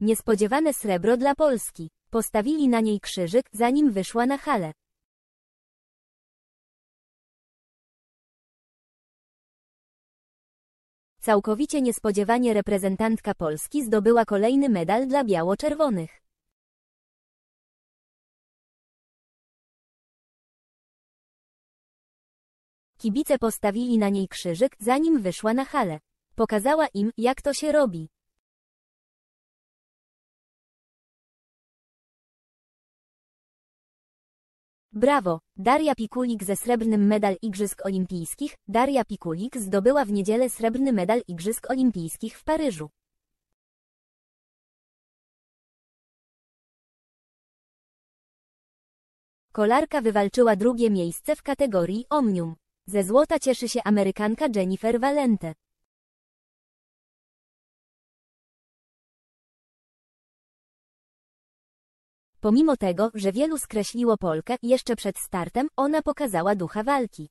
Niespodziewane srebro dla Polski. Postawili na niej krzyżyk, zanim wyszła na halę. Całkowicie niespodziewanie reprezentantka Polski zdobyła kolejny medal dla biało-czerwonych. Kibice postawili na niej krzyżyk, zanim wyszła na halę. Pokazała im, jak to się robi. Brawo! Daria Pikulik ze srebrnym medal Igrzysk Olimpijskich. Daria Pikulik zdobyła w niedzielę srebrny medal Igrzysk Olimpijskich w Paryżu. Kolarka wywalczyła drugie miejsce w kategorii Omnium. Ze złota cieszy się Amerykanka Jennifer Valente. Pomimo tego, że wielu skreśliło Polkę jeszcze przed startem, ona pokazała ducha walki.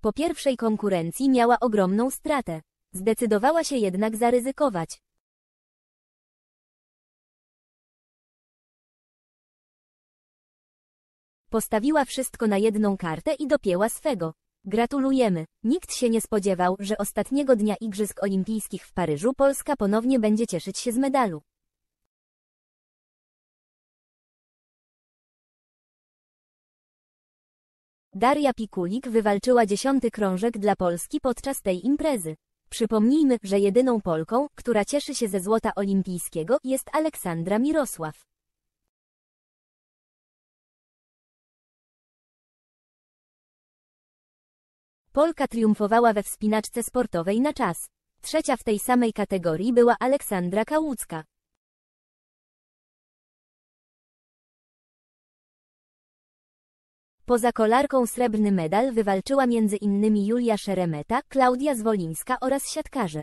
Po pierwszej konkurencji miała ogromną stratę. Zdecydowała się jednak zaryzykować. Postawiła wszystko na jedną kartę i dopięła swego. Gratulujemy! Nikt się nie spodziewał, że ostatniego dnia Igrzysk Olimpijskich w Paryżu Polska ponownie będzie cieszyć się z medalu. Daria Pikulik wywalczyła dziesiąty krążek dla Polski podczas tej imprezy. Przypomnijmy, że jedyną Polką, która cieszy się ze złota olimpijskiego, jest Aleksandra Mirosław. Polka triumfowała we wspinaczce sportowej na czas. Trzecia w tej samej kategorii była Aleksandra Kałucka. Poza kolarką srebrny medal wywalczyła między innymi Julia Szeremeta, Klaudia Zwolińska oraz siatkarze.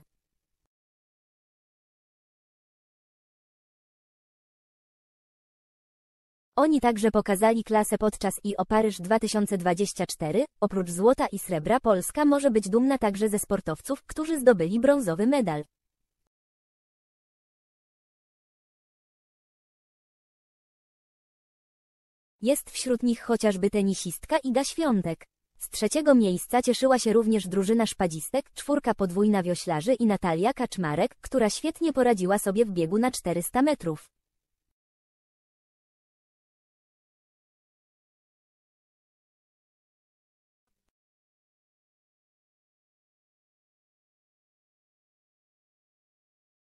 Oni także pokazali klasę podczas IO Paryż 2024. Oprócz złota i srebra Polska może być dumna także ze sportowców, którzy zdobyli brązowy medal. Jest wśród nich chociażby tenisistka Iga Świątek. Z trzeciego miejsca cieszyła się również drużyna szpadzistek, czwórka podwójna wioślarzy i Natalia Kaczmarek, która świetnie poradziła sobie w biegu na 400 metrów.